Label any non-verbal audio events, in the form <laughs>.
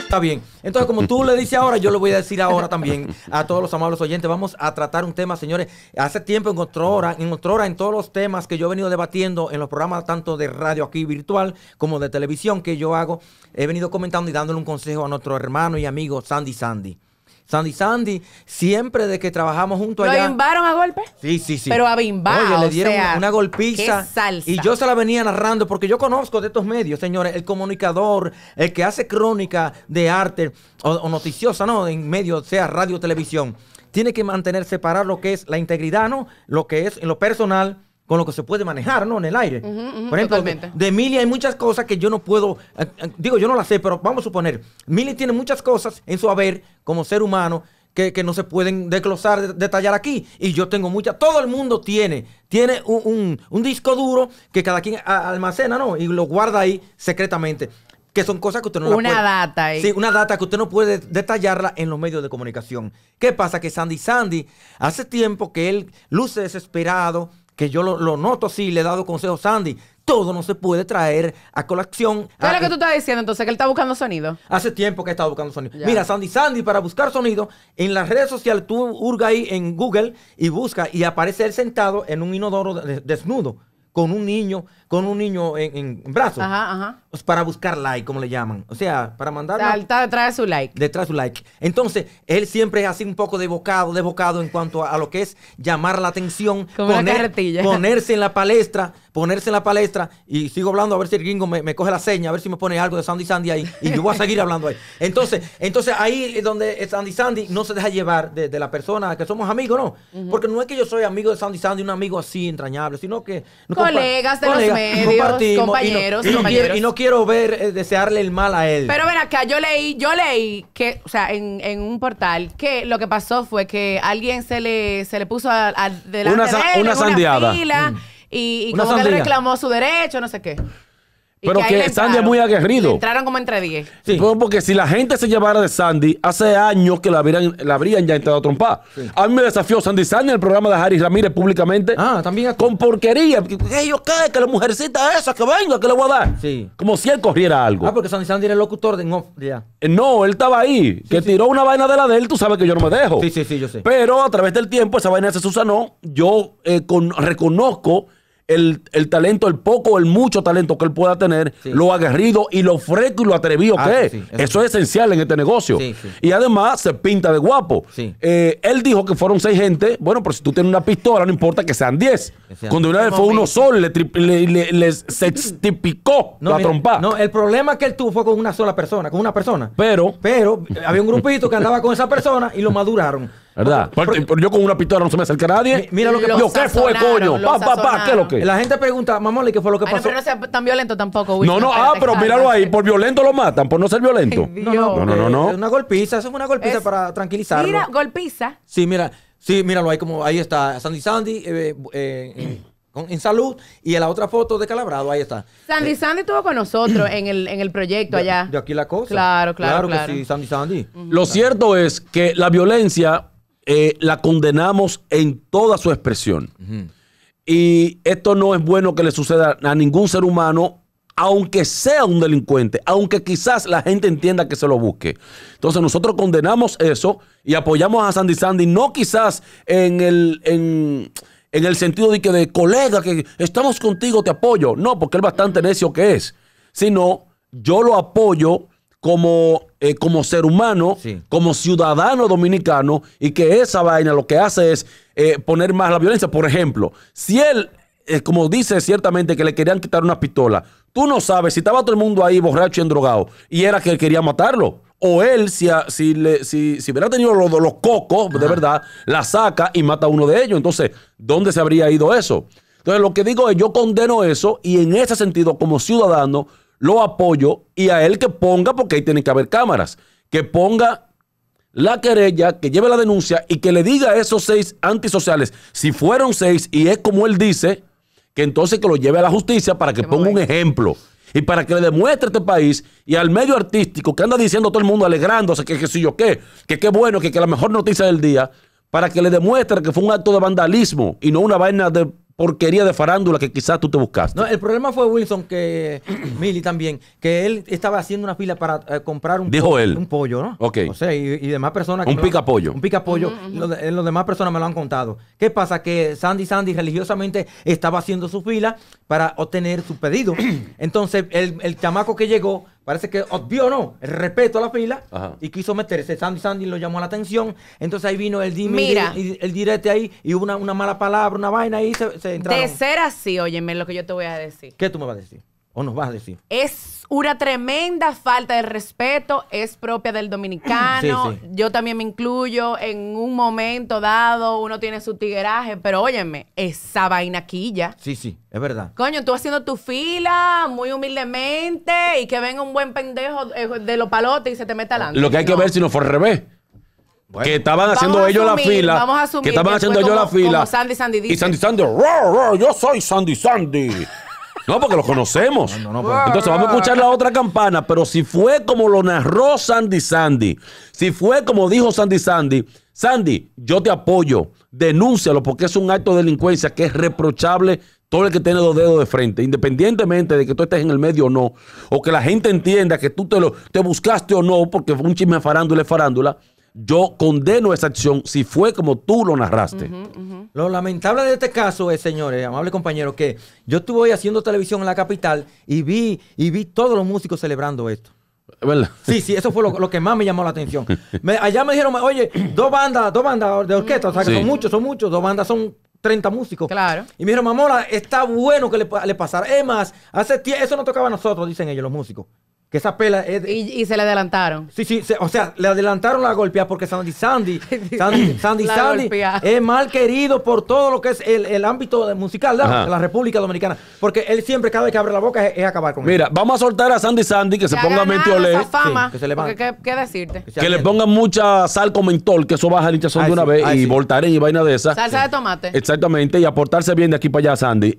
Está bien. Entonces, como tú le dices ahora, yo le voy a decir ahora también a todos los amables oyentes. Vamos a tratar un tema, señores. Hace tiempo en hora, en hora, en todos los temas que yo he venido debatiendo en los programas tanto de radio aquí virtual como de televisión que yo hago, he venido comentando y dándole un consejo a nuestro hermano y amigo Sandy Sandy. Sandy Sandy, siempre de que trabajamos junto allá. ¿Lo bimbaron a golpe? Sí, sí, sí. Pero a bimbar. Oye, le dieron una golpiza. Y yo se la venía narrando porque yo conozco de estos medios, señores, el comunicador, el que hace crónica de arte o, noticiosa, ¿no? En medios, sea radio, televisión. Tiene que mantener separar lo que es la integridad, ¿no? Lo que es en lo personal con lo que se puede manejar, ¿no? En el aire. Por ejemplo, de, de, Mili hay muchas cosas que yo no puedo, eh, eh, digo, yo no las sé, pero vamos a suponer, Mili tiene muchas cosas en su haber como ser humano que, no se pueden desglosar, detallar aquí. Y yo tengo muchas, todo el mundo tiene, tiene un, disco duro que cada quien almacena, ¿no? Y lo guarda ahí secretamente que son cosas que usted no una puede, data sí una data que usted no puede detallarla en los medios de comunicación qué pasa que Sandy Sandy hace tiempo que él luce desesperado que yo lo, noto así, le he dado consejo a Sandy, todo no se puede traer a colación. ¿Qué es lo ah, que eh, tú estás diciendo entonces? Que él está buscando sonido. Hace tiempo que está buscando sonido. Mira, Sandy Sandy, para buscar sonido, en las redes sociales tú hurga ahí en Google y busca y aparece él sentado en un inodoro desnudo con un niño, con un niño en, brazos. Ajá, ajá. Pues, para buscar like, como le llaman. O sea, para mandar. Está detrás de su like. Detrás de su like. Entonces, él siempre es así un poco devocado, devocado en cuanto a, lo que es llamar la atención. Como ponerse en la palestra, ponerse en la palestra. Y sigo hablando a ver si el gringo me, coge la seña, a ver si me pone algo de Sandy Sandy ahí. Y yo voy a seguir hablando ahí. Entonces, entonces ahí es donde Sandy Sandy no se deja llevar de, la persona que somos amigos, no. Porque no es que yo soy amigo de Sandy Sandy, un amigo así entrañable, sino que colegas de los medios, compañeros, y no, compañeros. Y no, quiero, ver, eh, desearle el mal a él. Pero ven acá, yo leí, yo leí que, o sea, en, en un portal, que lo que pasó fue que alguien se le, se le puso de él, Una fila, mm. Y, como que él reclamó su derecho, no sé qué. Pero que, Sandy es muy aguerrido. Entraron como entre 10. porque si la gente se llevara de Sandy, hace años que la habrían, la habrían ya entrado a trompar. A mí me desafió Sandy Sandy en el programa de Harry Ramírez públicamente. Ah, también. Con porquería. ¿Qué ellos qué? Que la mujercita esa que venga, que le voy a dar. Sí. Como si él corriera algo. Ah, porque Sandy Sandy era el locutor de no, eh, No, él estaba ahí. que tiró una vaina de la de él, tú sabes que yo no me dejo. Sí, sí, sí, yo sé. Pero a través del tiempo, esa vaina se susanó. Yo eh, con, reconozco el, talento, el poco o el mucho talento que él pueda tener, lo aguerrido y lo fresco y lo atrevido ah, que eso, es esencial en este negocio. y además se pinta de guapo. Eh, él dijo que fueron seis gente. Bueno, pero si tú tienes una pistola, no importa que sean diez. Cuando una vez fue uno solo, le, le, se tipicó la trompa. No, el problema que él tuvo fue con una sola persona, con una persona. Pero, pero había un grupito que andaba con esa persona y lo maduraron. ¿Verdad? yo con una pistola no se me acerca nadie. Mira lo que pasó. ¿Qué fue, coño? Pa, pa, pa, ¿qué es lo que? La gente pregunta, mamá, ¿qué fue lo que pasó? No, no sea tan violento tampoco, No, no, ah, pero míralo ahí. Por violento lo matan, por no ser violento. No, no, no, no, Es Una golpiza, eso fue una golpiza para tranquilizarlo. Mira, golpiza. Sí, mira, sí, míralo ahí como, ahí está Sandy Sandy. Eh, eh, eh, en salud y en la otra foto de Calabrado, ahí está. Sandy Sandy estuvo con nosotros en el, en el proyecto allá. De aquí la cosa. Claro, claro. Claro, que sí, Sandy Sandy. Lo cierto es que la violencia eh, la condenamos en toda su expresión. Y esto no es bueno que le suceda a ningún ser humano, aunque sea un delincuente, aunque quizás la gente entienda que se lo busque. Entonces nosotros condenamos eso y apoyamos a Sandy Sandy, no quizás en el... En, el sentido de que de colega, que estamos contigo, te apoyo. No, porque es bastante necio que es. Sino yo lo apoyo como eh, como ser humano, como ciudadano dominicano, y que esa vaina lo que hace es eh, poner más la violencia. Por ejemplo, si él, eh, como dice ciertamente, que le querían quitar una pistola, tú no sabes si estaba todo el mundo ahí borracho y endrogado, y era que él quería matarlo. O él, si, si, hubiera tenido los, los cocos, de verdad, la saca y mata a uno de ellos. Entonces, ¿dónde se habría ido eso? Entonces, lo que digo es, yo condeno eso y en ese sentido, como ciudadano, lo apoyo y a él que ponga, porque ahí tienen que haber cámaras, que ponga la querella, que lleve la denuncia y que le diga a esos seis antisociales, si fueron seis y es como él dice, que entonces que lo lleve a la justicia para que ponga un ejemplo y para que le demuestre a este país y al medio artístico que anda diciendo todo el mundo alegrándose que qué yo qué, que qué bueno, que, que la mejor noticia del día, para que le demuestre que fue un acto de vandalismo y no una vaina de porquería de farándula que quizás tú te buscaste. No, el problema fue Wilson, que <clears throat> Mili también, que él estaba haciendo una fila para eh, comprar un, Dijo un pollo, ¿no? Ok. O sea, y, demás personas. un pica pollo. Un pica pollo. Eh, los, demás personas me lo han contado. ¿Qué pasa? Que Sandy Sandy religiosamente estaba haciendo su fila para obtener su pedido. <clears throat> Entonces, el, el chamaco que llegó parece que obvio no, el respeto a la fila y quiso meterse. Sandy Sandy lo llamó la atención. Entonces ahí vino el directo el ahí y hubo una, mala palabra, una vaina ahí se, entraron. De ser así, óyeme lo que yo te voy a decir. ¿Qué tú me vas a decir? nos vas a decir? Es una tremenda falta de respeto, es propia del dominicano. Yo también me incluyo. En un momento dado, uno tiene su tigueraje, pero óyeme, esa vainaquilla. Sí, sí, es verdad. Coño, tú haciendo tu fila muy humildemente y que venga un buen pendejo eh, de los palotes y se te meta alante. Lo que hay que ver si no fue al revés. que estaban haciendo ellos la fila. Vamos a que estaban haciendo ellos la fila. Sandy Sandy Y Sandy Sandy, yo soy Sandy Sandy. <laughs> No, porque lo conocemos. Entonces vamos a escuchar la otra campana, pero si fue como lo narró Sandy Sandy, si fue como dijo Sandy Sandy, Sandy, yo te apoyo, denúncialo porque es un acto de delincuencia que es reprochable todo el que tiene dos dedos de frente, independientemente de que tú estés en el medio o no, o que la gente entienda que tú te, lo, te buscaste o no, porque fue un chisme farándula es farándula, yo condeno esa acción si fue como tú lo narraste. Lo lamentable de este caso es, señores, amables compañeros, que yo estuve hoy haciendo televisión en la capital y vi, y vi todos los músicos celebrando esto. Sí, sí, eso fue lo, que más me llamó la atención. <laughs> allá me dijeron, oye, dos bandas, dos bandas de orquesta, o sea, que son muchos, son muchos, dos bandas son 30 músicos. Claro. Y me dijeron, mamola, está bueno que le, pasara. Es más, hace eso no tocaba a nosotros, dicen ellos, los músicos. Que esa pela es y, se le adelantaron. Sí, sí, o sea, le adelantaron la golpeada porque Sandy Sandy, <laughs> Sandy, Sandy, es mal querido por todo lo que es el, ámbito musical ¿no? de la República Dominicana. Porque él siempre, cada vez que abre la boca, es, acabar con Mira, vamos a soltar a Sandy Sandy que, se ponga mentiolé. que le ¿Qué, decirte? Que, le pongan mucha sal con mentol, que eso baja el hinchazón de una vez, y voltaré y vaina de esa. Salsa de tomate. Exactamente, y aportarse bien de aquí para allá, Sandy.